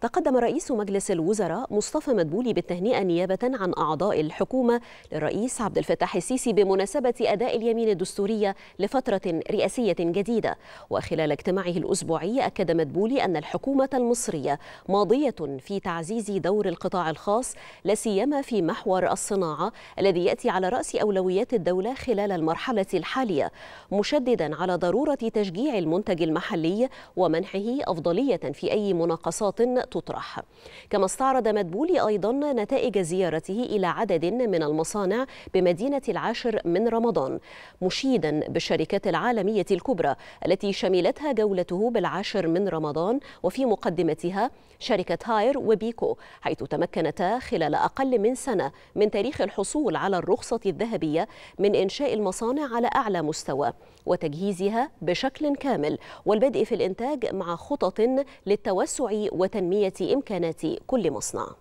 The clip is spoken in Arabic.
تقدم رئيس مجلس الوزراء مصطفى مدبولي بالتهنئة نيابة عن أعضاء الحكومة للرئيس عبد الفتاح السيسي بمناسبة أداء اليمين الدستورية لفترة رئاسية جديدة وخلال اجتماعه الأسبوعي أكد مدبولي أن الحكومة المصرية ماضية في تعزيز دور القطاع الخاص لسيما في محور الصناعة الذي يأتي على رأس أولويات الدولة خلال المرحلة الحالية مشددا على ضرورة تشجيع المنتج المحلي ومنحه أفضلية في أي مناقصات تطرح كما استعرض مدبولي أيضا نتائج زيارته إلى عدد من المصانع بمدينة العاشر من رمضان مشيدا بالشركات العالمية الكبرى التي شملتها جولته بالعاشر من رمضان وفي مقدمتها شركة هاير وبيكو حيث تمكنتا خلال أقل من سنة من تاريخ الحصول على الرخصة الذهبية من إنشاء المصانع على أعلى مستوى وتجهيزها بشكل كامل والبدء في الإنتاج مع خطط للتوسع وتنمية إمكانية إمكانات كل مصنع